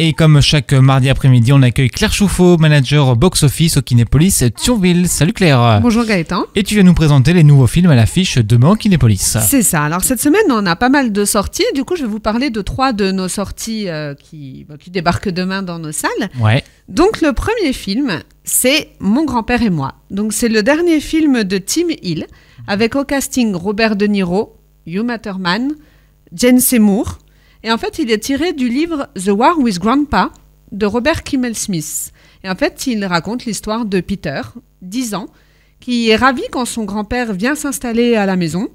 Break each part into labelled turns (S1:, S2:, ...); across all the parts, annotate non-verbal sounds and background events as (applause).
S1: Et comme chaque mardi après-midi, on accueille Claire Chouffaut, manager box-office au Kinépolis Thionville. Salut Claire
S2: Bonjour Gaëtan
S1: Et tu viens nous présenter les nouveaux films à l'affiche demain au Kinépolis. C'est
S2: ça. Alors cette semaine, on a pas mal de sorties. Du coup, je vais vous parler de trois de nos sorties euh, qui, bah, qui débarquent demain dans nos salles. Ouais. Donc le premier film, c'est Mon grand-père et moi. Donc c'est le dernier film de Tim Hill, avec au casting Robert De Niro, Hugh Matterman, Jane Seymour, et en fait, il est tiré du livre The War with Grandpa de Robert Kimmel Smith. Et en fait, il raconte l'histoire de Peter, 10 ans, qui est ravi quand son grand-père vient s'installer à la maison.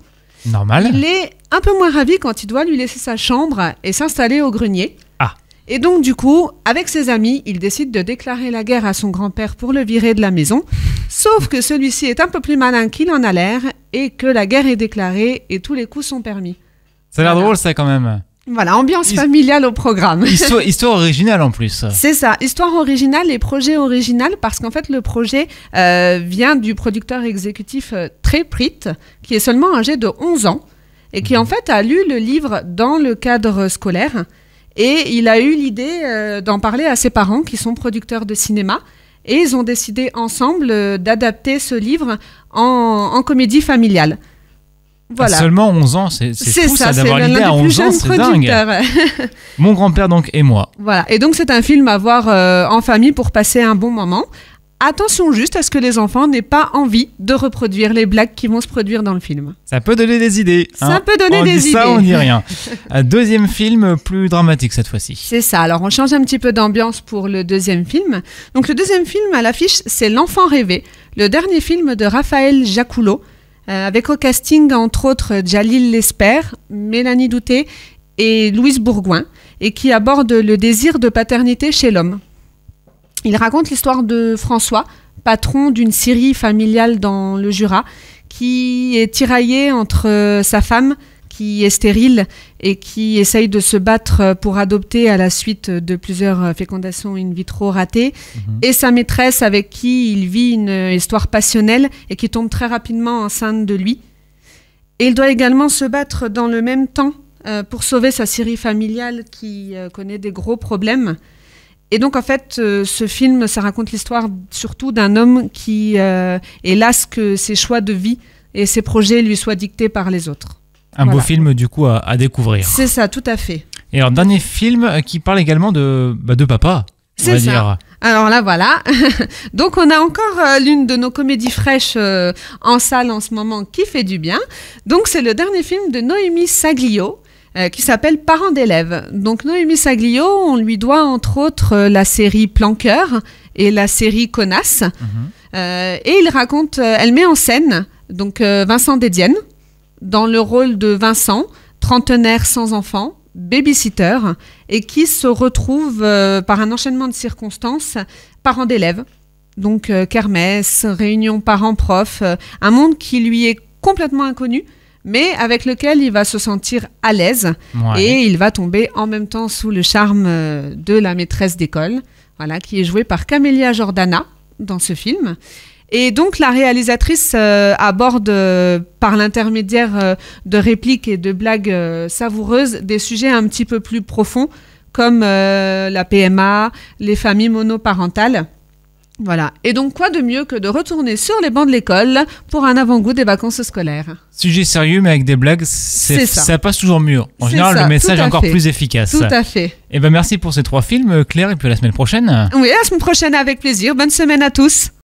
S2: Normal. Il est un peu moins ravi quand il doit lui laisser sa chambre et s'installer au grenier. Ah. Et donc, du coup, avec ses amis, il décide de déclarer la guerre à son grand-père pour le virer de la maison. Sauf que celui-ci est un peu plus malin qu'il en a l'air et que la guerre est déclarée et tous les coups sont permis.
S1: Ça a l'air drôle, ça, quand même.
S2: Voilà, ambiance familiale au programme. (laughs)
S1: Histoire, originale en plus. C'est
S2: ça, histoire originale et projet original parce qu'en fait le projet euh, vient du producteur exécutif euh, Tréprit, qui est seulement âgé de 11 ans et qui en mhm. fait a lu le livre dans le cadre scolaire et il a eu l'idée euh, d'en parler à ses parents qui sont producteurs de cinéma et ils ont décidé ensemble d'adapter ce livre en comédie familiale
S1: seulement 11 ans, c'est fou ça, d'avoir l'idée à 11 ans, c'est dingue. (laughs) Mon grand-père donc et moi.
S2: Voilà, et donc c'est un film à voir euh, en famille pour passer un bon moment. Attention juste à ce que les enfants n'aient pas envie de reproduire les blagues qui vont se produire dans le film.
S1: Ça peut donner des idées. Ça hein. peut donner on dit Ça, on dit rien. (laughs) deuxième film plus dramatique cette fois-ci.
S2: C'est ça. Alors on change un petit peu d'ambiance pour le deuxième film. Donc le deuxième film à l'affiche, c'est L'enfant rêvé, le dernier film de Raphaël Jacoulot euh, avec au casting, entre autres, Jalil Lesper, Mélanie Douté et Louise Bourgoin, et qui aborde le désir de paternité chez l'homme. Il raconte l'histoire de François, patron d'une scierie familiale dans le Jura, qui est tiraillé entre euh, sa femme, qui est stérile et qui essaye de se battre euh, pour adopter à la suite de plusieurs euh, fécondations in vitro ratées, mhm. et sa maîtresse avec qui il vit une histoire passionnelle et qui tombe très rapidement enceinte de lui. Et il doit également se battre dans le même temps euh, pour sauver sa série familiale qui connaît des gros problèmes. Et donc, en fait, ce film, ça raconte l'histoire surtout d'un homme qui est que ses choix de vie et ses projets lui soient dictés par les autres.
S1: Un beau film du coup à, découvrir. C'est
S2: ça, tout à fait.
S1: Et alors dernier film euh, qui parle également de, bah, de papa. C'est ça.
S2: Alors là, voilà. (laughs) Donc, on a encore euh, l'une de nos comédies fraîches euh, en salle en ce moment qui fait du bien. Donc, c'est le dernier film de Noémie Saglio. qui s'appelle Parents d'élèves. Donc Noémie Saglio, on lui doit entre autres la série Planqueur et la série Connasse. Mhm. et il raconte, elle met en scène donc Vincent Dédienne, dans le rôle de Vincent, trentenaire sans enfant, babysitter, et qui se retrouve euh, par un enchaînement de circonstances parent d'élèves. Donc euh, kermesse, réunion parents-prof, euh, un monde qui lui est complètement inconnu, mais avec lequel il va se sentir à l'aise et il va tomber en même temps sous le charme de la maîtresse d'école, voilà, qui est jouée par Camélia Jordana dans ce film. Et donc la réalisatrice euh, aborde euh, par l'intermédiaire euh, de répliques et de blagues savoureuses des sujets un petit peu plus profonds comme la PMA, les familles monoparentales. Voilà. Et donc, quoi de mieux que de retourner sur les bancs de l'école pour un avant-goût des vacances scolaires
S1: Sujet sérieux, mais avec des blagues, c'est, ça. passe toujours mieux. En général, le message est encore plus efficace. Tout à fait. Et eh ben merci pour ces trois films, Claire, et puis à la semaine prochaine.
S2: Oui, à la semaine prochaine avec plaisir. Bonne semaine à tous.